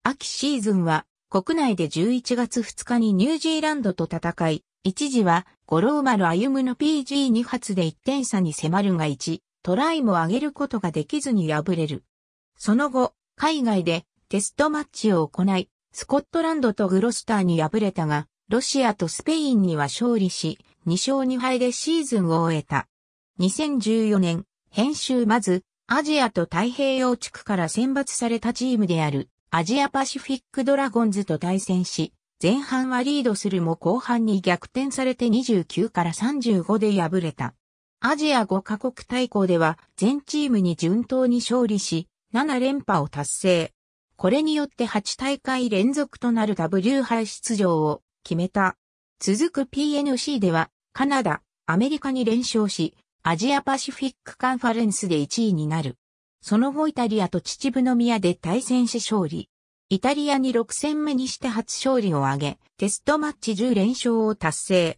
秋シーズンは国内で11月2日にニュージーランドと戦い、一時は五郎丸歩夢の PG2 発で1点差に迫るが1、トライも上げることができずに敗れる。その後、海外でテストマッチを行い、スコットランドとグロスターに敗れたが、ロシアとスペインには勝利し、2勝2敗でシーズンを終えた。2014年、編集まず、アジアと太平洋地区から選抜されたチームである、アジアパシフィックドラゴンズと対戦し、前半はリードするも後半に逆転されて29から35で敗れた。アジア5カ国対抗では全チームに順当に勝利し、7連覇を達成。これによって8大会連続となる W 杯出場を決めた。続く PNC ではカナダ、アメリカに連勝し、アジアパシフィックカンファレンスで1位になる。その後イタリアと秩父宮で対戦し勝利。イタリアに6戦目にして初勝利を挙げ、テストマッチ10連勝を達成。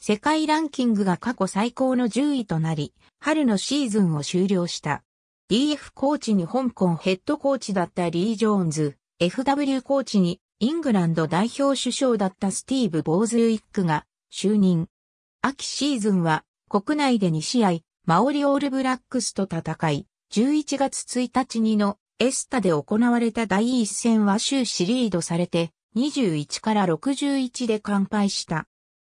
世界ランキングが過去最高の10位となり、春のシーズンを終了した。DF コーチに香港ヘッドコーチだったリー・ジョーンズ、FW コーチにイングランド代表首相だったスティーブ・ボーズウィックが就任。秋シーズンは国内で2試合、マオリオールブラックスと戦い、11月1日にのエスタで行われた第1戦は終始リードされて、21から61で完敗した。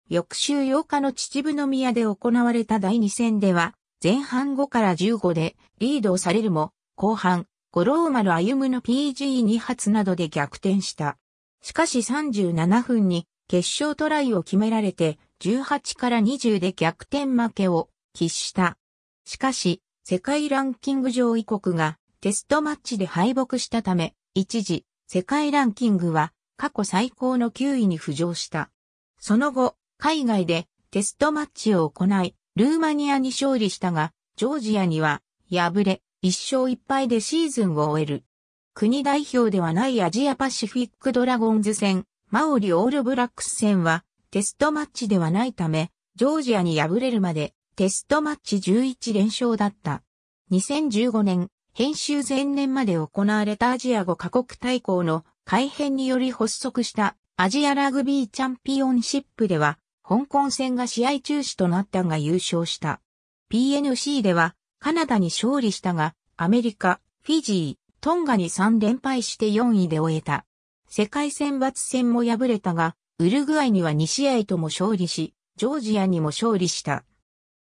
翌週8日の秩父宮で行われた第2戦では、前半5から15でリードされるも、後半、五郎丸歩夢の PG2 発などで逆転した。しかし37分に決勝トライを決められて、18から20で逆転負けを喫した。しかし、世界ランキング上位国がテストマッチで敗北したため、一時、世界ランキングは過去最高の9位に浮上した。その後、海外でテストマッチを行い、ルーマニアに勝利したが、ジョージアには敗れ、1勝1敗でシーズンを終える。国代表ではないアジアパシフィックドラゴンズ戦、マオリオールブラックス戦はテストマッチではないため、ジョージアに敗れるまでテストマッチ11連勝だった。2015年、編集前年まで行われたアジア5カ国対抗の改編により発足したアジアラグビーチャンピオンシップでは、香港戦が試合中止となったが優勝した。PNC では、カナダに勝利したが、アメリカ、フィジー、トンガに3連敗して4位で終えた。世界選抜戦も敗れたが、ウルグアイには2試合とも勝利し、ジョージアにも勝利した。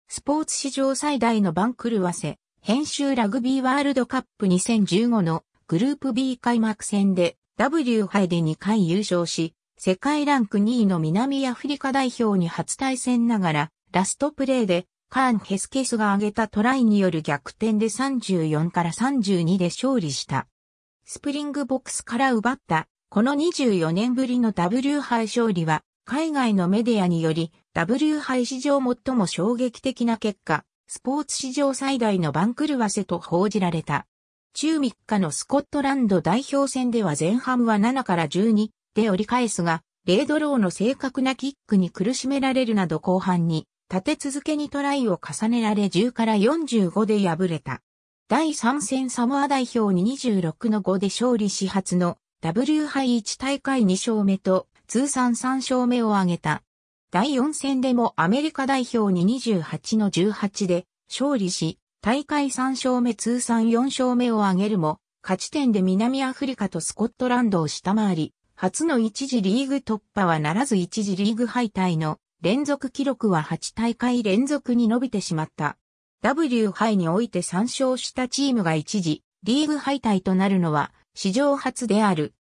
スポーツ史上最大の番狂わせ、編集ラグビーワールドカップ2015のグループ B 開幕戦で W 杯で2回優勝し、世界ランク2位の南アフリカ代表に初対戦ながら、ラストプレーでカーン・ヘスケスが挙げたトライによる逆転で34から32で勝利した。スプリングボックスから奪ったこの24年ぶりの W 杯勝利は、海外のメディアにより、W 杯史上最も衝撃的な結果、スポーツ史上最大の番狂わせと報じられた。中3日のスコットランド代表戦では前半は7から12で折り返すが、レードローの正確なキックに苦しめられるなど後半に、立て続けにトライを重ねられ10から45で敗れた。第3戦サモア代表に26の5で勝利始発の W 杯1大会2勝目と通算3勝目を挙げた。第4戦でもアメリカ代表に28の18で勝利し、大会3勝目通算4勝目を挙げるも、勝ち点で南アフリカとスコットランドを下回り、初の一次リーグ突破はならず一次リーグ敗退の連続記録は8大会連続に伸びてしまった。W 杯において3勝したチームが一次リーグ敗退となるのは史上初である。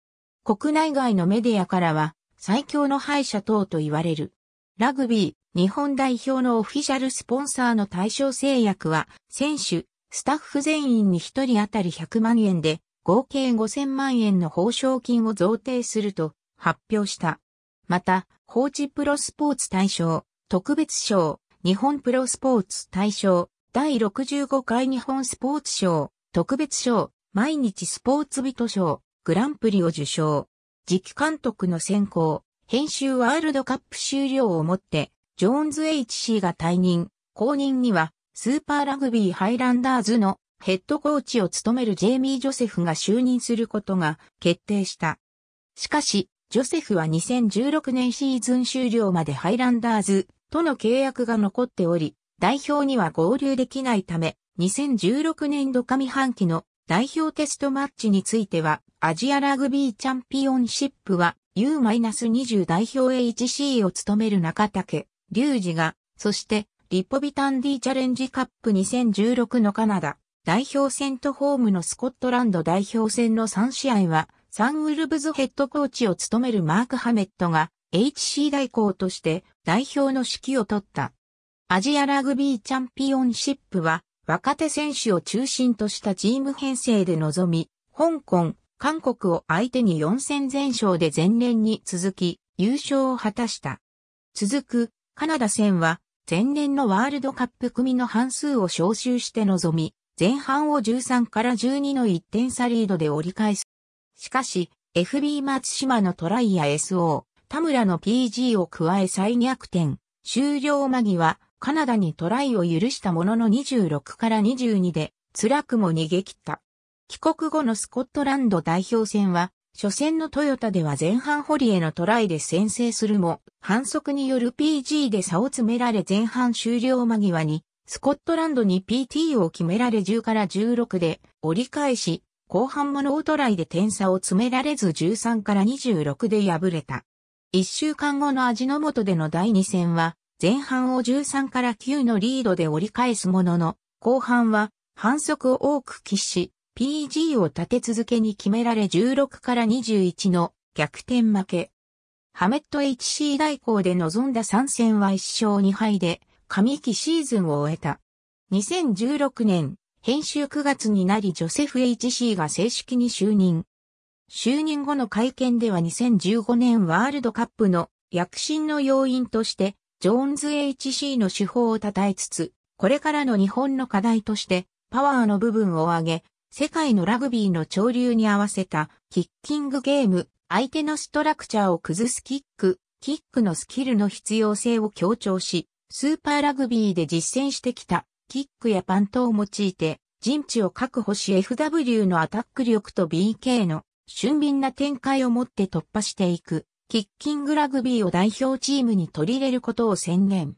国内外のメディアからは、最強の敗者等と言われる。ラグビー、日本代表のオフィシャルスポンサーの対象制約は、選手、スタッフ全員に1人当たり100万円で、合計5000万円の報奨金を贈呈すると発表した。また、法治プロスポーツ大賞、特別賞、日本プロスポーツ大賞、第65回日本スポーツ賞、特別賞、毎日スポーツビト賞、グランプリを受賞。次期監督の選考、編集ワールドカップ終了をもって、ジョーンズ HC が退任、後任には、スーパーラグビーハイランダーズのヘッドコーチを務めるジェイミー・ジョセフが就任することが決定した。しかし、ジョセフは2016年シーズン終了までハイランダーズとの契約が残っており、代表には合流できないため、2016年度上半期の代表テストマッチについては、アジアラグビーチャンピオンシップは U-20 代表 HC を務める中竹、隆二が、そしてリポビタン D チャレンジカップ2016のカナダ代表戦とホームのスコットランド代表戦の3試合は、サンウルブズヘッドコーチを務めるマーク・ハメットが HC 代行として代表の指揮を取った。アジアラグビーチャンピオンシップは若手選手を中心としたチーム編成で臨み、香港、韓国を相手に4戦全勝で前年に続き優勝を果たした。続くカナダ戦は前年のワールドカップ組の半数を招集して臨み、前半を13から12の1点差リードで折り返す。しかし、FB 松島のトライや SO、田村の PG を加え再逆転、終了間際、カナダにトライを許したものの26から22で、辛くも逃げ切った。帰国後のスコットランド代表戦は、初戦のトヨタでは前半堀エのトライで先制するも、反則による PG で差を詰められ前半終了間際に、スコットランドに PT を決められ10から16で折り返し、後半もノートライで点差を詰められず13から26で敗れた。1週間後の味の素での第2戦は、前半を13から9のリードで折り返すものの、後半は反則を多く喫し、PG を立て続けに決められ16から21の逆転負け。ハメット HC 代行で臨んだ参戦は1勝2敗で、上期シーズンを終えた。2016年、編集9月になりジョセフ HC が正式に就任。就任後の会見では2015年ワールドカップの躍進の要因としてジョーンズ HC の手法を称えつつ、これからの日本の課題として、パワーの部分を上げ、世界のラグビーの潮流に合わせた、キッキングゲーム、相手のストラクチャーを崩すキック、キックのスキルの必要性を強調し、スーパーラグビーで実践してきた、キックやパントを用いて、陣地を確保し FW のアタック力と BK の俊敏な展開をもって突破していく。キッキングラグビーを代表チームに取り入れることを宣言。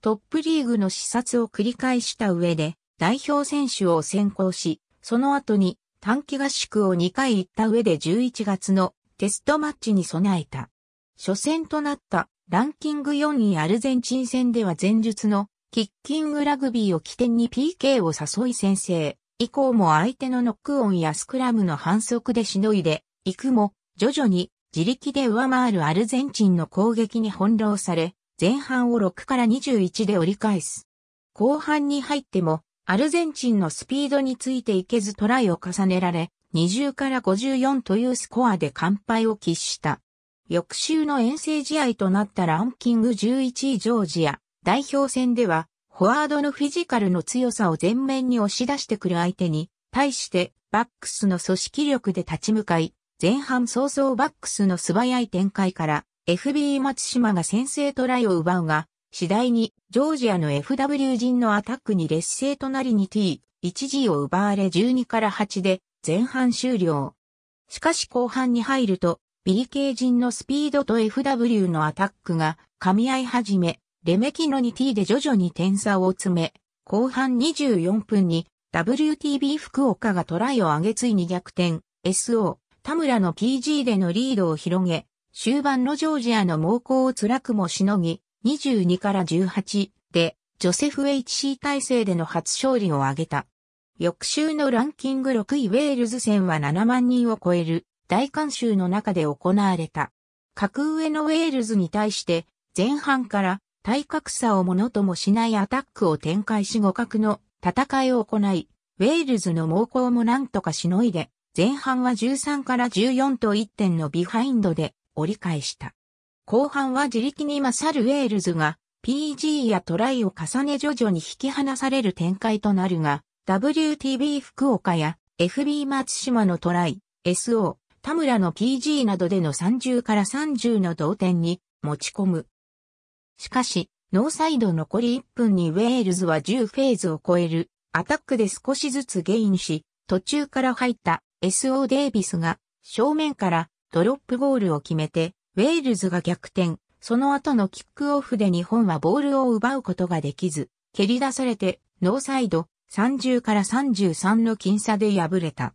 トップリーグの視察を繰り返した上で、代表選手を選考し、その後に短期合宿を2回行った上で11月のテストマッチに備えた。初戦となったランキング4位アルゼンチン戦では前述のキッキングラグビーを起点に PK を誘い先制。以降も相手のノックオンやスクラムの反則でしのいで、行くも徐々に自力で上回るアルゼンチンの攻撃に翻弄され、前半を6から21で折り返す。後半に入っても、アルゼンチンのスピードについていけずトライを重ねられ、20から54というスコアで完敗を喫した。翌週の遠征試合となったランキング11位ジョージア代表戦では、フォワードのフィジカルの強さを前面に押し出してくる相手に、対してバックスの組織力で立ち向かい、前半早々バックスの素早い展開から FB 松島が先制トライを奪うが、次第にジョージアの FW 陣のアタックに劣勢となりに T1G を奪われ12から8で前半終了。しかし後半に入ると、BK 陣のスピードと FW のアタックが噛み合い始め、レメキのに t で徐々に点差を詰め、後半24分に WTB 福岡がトライを上げついに逆転、SO、田村の PG でのリードを広げ、終盤のジョージアの猛攻を辛くもしのぎ、22から18で、ジョセフ HC 体制での初勝利を挙げた。翌週のランキング6位ウェールズ戦は7万人を超える大観衆の中で行われた。格上のウェールズに対して前半から体格差をものともしないアタックを展開し互角の戦いを行い、ウェールズの猛攻もなんとかしのいで前半は13から14と1点のビハインドで折り返した。後半は自力に勝るウェールズが PG やトライを重ね徐々に引き離される展開となるが、WTB 福岡や FB 松島のトライ、SO、田村の PG などでの30から30の同点に持ち込む。しかし、ノーサイド残り1分にウェールズは10フェーズを超えるアタックで少しずつゲインし、途中から入った SO デイビスが正面からドロップゴールを決めて、ウェールズが逆転、その後のキックオフで日本はボールを奪うことができず、蹴り出されて、ノーサイド、30から33の僅差で敗れた。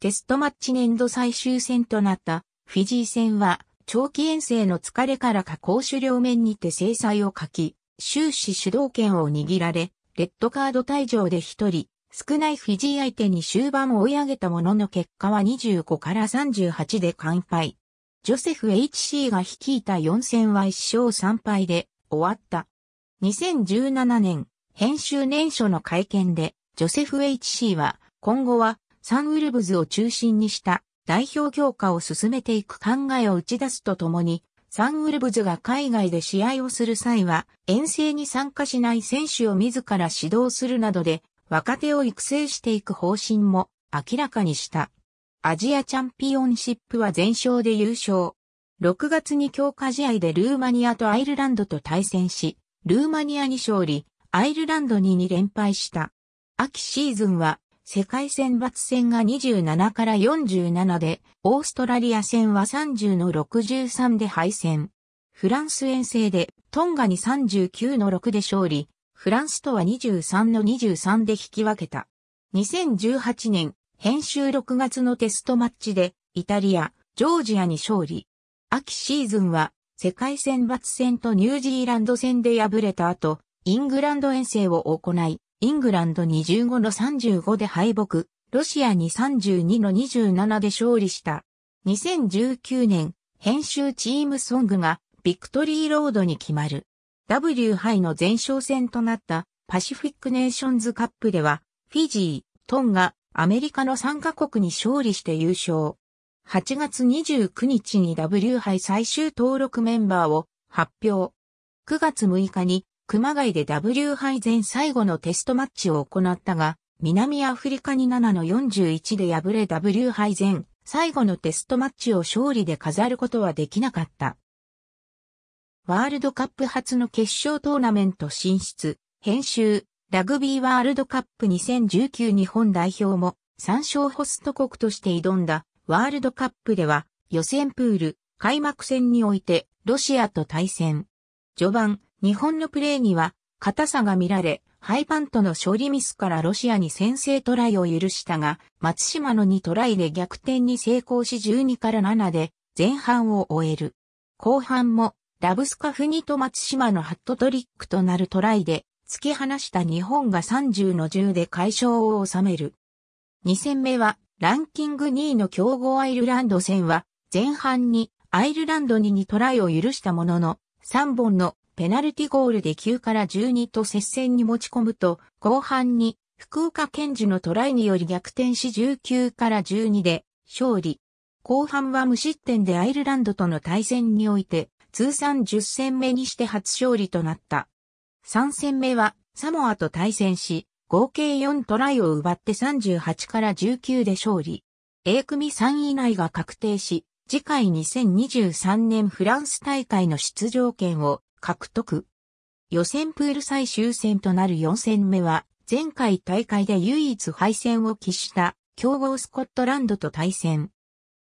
テストマッチ年度最終戦となったフィジー戦は長期遠征の疲れからか攻守両面にて制裁を書き、終始主導権を握られ、レッドカード退場で一人、少ないフィジー相手に終盤を追い上げたものの結果は25から38で完敗。ジョセフ HC が率いた4戦は1勝3敗で終わった。2017年、編集年初の会見で、ジョセフ HC は今後はサンウルブズを中心にした代表強化を進めていく考えを打ち出すとともに、サンウルブズが海外で試合をする際は、遠征に参加しない選手を自ら指導するなどで、若手を育成していく方針も明らかにした。アジアチャンピオンシップは全勝で優勝。6月に強化試合でルーマニアとアイルランドと対戦し、ルーマニアに勝利、アイルランドに2連敗した。秋シーズンは世界選抜戦が27から47で、オーストラリア戦は30の63で敗戦。フランス遠征でトンガに39の6で勝利、フランスとは23の23で引き分けた。2018年、編集6月のテストマッチで、イタリア、ジョージアに勝利。秋シーズンは、世界選抜戦とニュージーランド戦で敗れた後、イングランド遠征を行い、イングランド2 5の35で敗北、ロシアに32の27で勝利した。2019年、編集チームソングがビクトリーロードに決まる。W 杯の前哨戦となったパシフィックネーションズカップでは、フィジー、トンガ、アメリカの3カ国に勝利して優勝。8月29日に W 杯最終登録メンバーを発表。9月6日に熊谷で W 杯前最後のテストマッチを行ったが、南アフリカに7の41で敗れ W 杯前最後のテストマッチを勝利で飾ることはできなかった。ワールドカップ初の決勝トーナメント進出、編集、ラグビーワールドカップ2019日本代表も参照ホスト国として挑んだワールドカップでは予選プール開幕戦においてロシアと対戦。序盤、日本のプレーには硬さが見られ、ハイパントの勝利ミスからロシアに先制トライを許したが、松島の2トライで逆転に成功し12から7で前半を終える。後半もラブスカフニと松島のハットトリックとなるトライで、突き放した日本が30の10で解消を収める。2戦目は、ランキング2位の強豪アイルランド戦は、前半にアイルランドに2トライを許したものの、3本のペナルティゴールで9から12と接戦に持ち込むと、後半に福岡県二のトライにより逆転し19から12で勝利。後半は無失点でアイルランドとの対戦において通算10戦目にして初勝利となった。3戦目はサモアと対戦し、合計4トライを奪って38から19で勝利。A 組3位以内が確定し、次回2023年フランス大会の出場権を獲得。予選プール最終戦となる4戦目は、前回大会で唯一敗戦を喫した強豪スコットランドと対戦。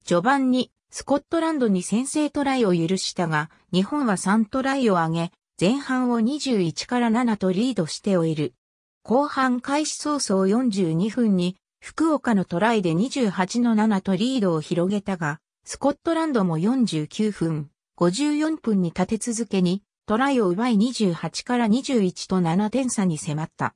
序盤にスコットランドに先制トライを許したが、日本は3トライを挙げ、前半を21から7とリードして終える。後半開始早々42分に、福岡のトライで28の7とリードを広げたが、スコットランドも49分、54分に立て続けに、トライを奪い28から21と7点差に迫った。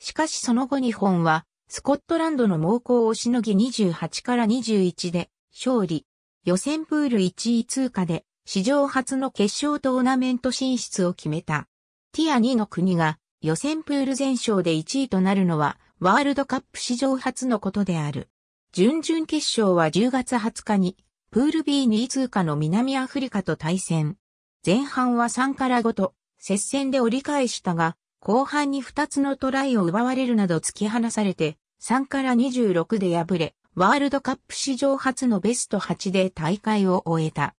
しかしその後日本は、スコットランドの猛攻をしのぎ28から21で、勝利。予選プール1位通過で、史上初の決勝トーナメント進出を決めた。ティア2の国が予選プール全勝で1位となるのは、ワールドカップ史上初のことである。準々決勝は10月20日に、プール B2 位通過の南アフリカと対戦。前半は3から5と、接戦で折り返したが、後半に2つのトライを奪われるなど突き放されて、3から26で敗れ、ワールドカップ史上初のベスト8で大会を終えた。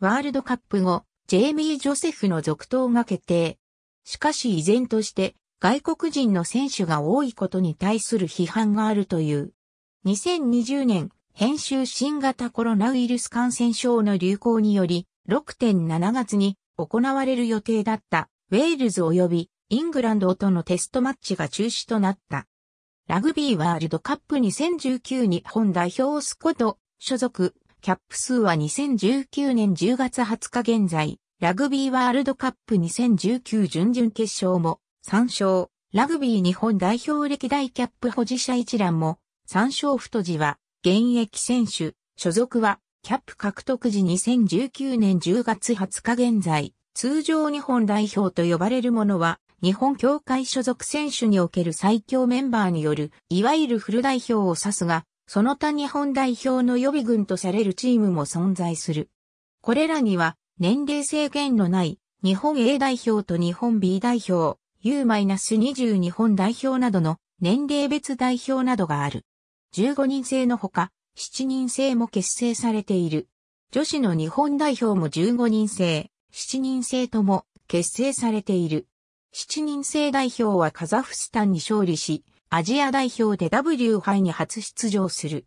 ワールドカップ後、ジェイミー・ジョセフの続投が決定。しかし依然として外国人の選手が多いことに対する批判があるという。2020年、編集新型コロナウイルス感染症の流行により、6.7月に行われる予定だったウェールズ及びイングランドとのテストマッチが中止となった。ラグビーワールドカップ2019日本代表スコト所属、キャップ数は2019年10月20日現在、ラグビーワールドカップ2019準々決勝も3勝、ラグビー日本代表歴代キャップ保持者一覧も3勝太字は現役選手、所属はキャップ獲得時2019年10月20日現在、通常日本代表と呼ばれるものは日本協会所属選手における最強メンバーによる、いわゆるフル代表を指すが、その他日本代表の予備軍とされるチームも存在する。これらには、年齢制限のない、日本 A 代表と日本 B 代表、U-20 日本代表などの年齢別代表などがある。15人制のほか、7人制も結成されている。女子の日本代表も15人制、7人制とも結成されている。7人制代表はカザフスタンに勝利し、アジア代表で W 杯に初出場する。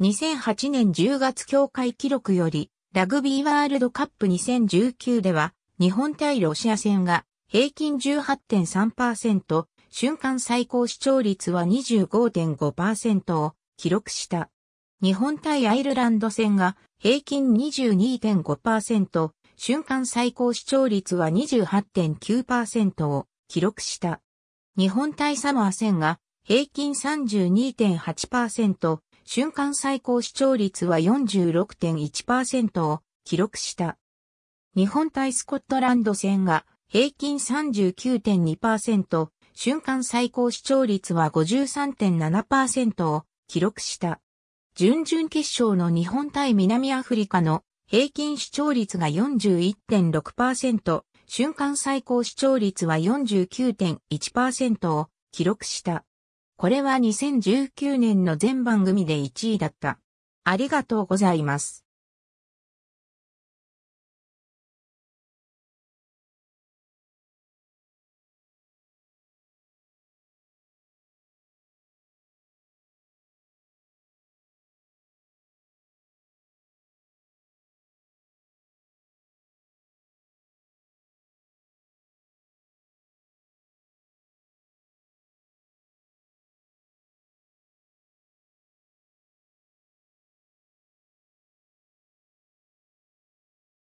2008年10月協会記録より、ラグビーワールドカップ2019では、日本対ロシア戦が平均18.3%、瞬間最高視聴率は25.5%を記録した。日本対アイルランド戦が平均22.5%、瞬間最高視聴率は28.9%を記録した。日本対サモア戦が平均32.8%、瞬間最高視聴率は46.1%を記録した。日本対スコットランド戦が平均39.2%、瞬間最高視聴率は53.7%を記録した。準々決勝の日本対南アフリカの平均視聴率が41.6%、瞬間最高視聴率は49.1%を記録した。これは2019年の全番組で1位だった。ありがとうございます。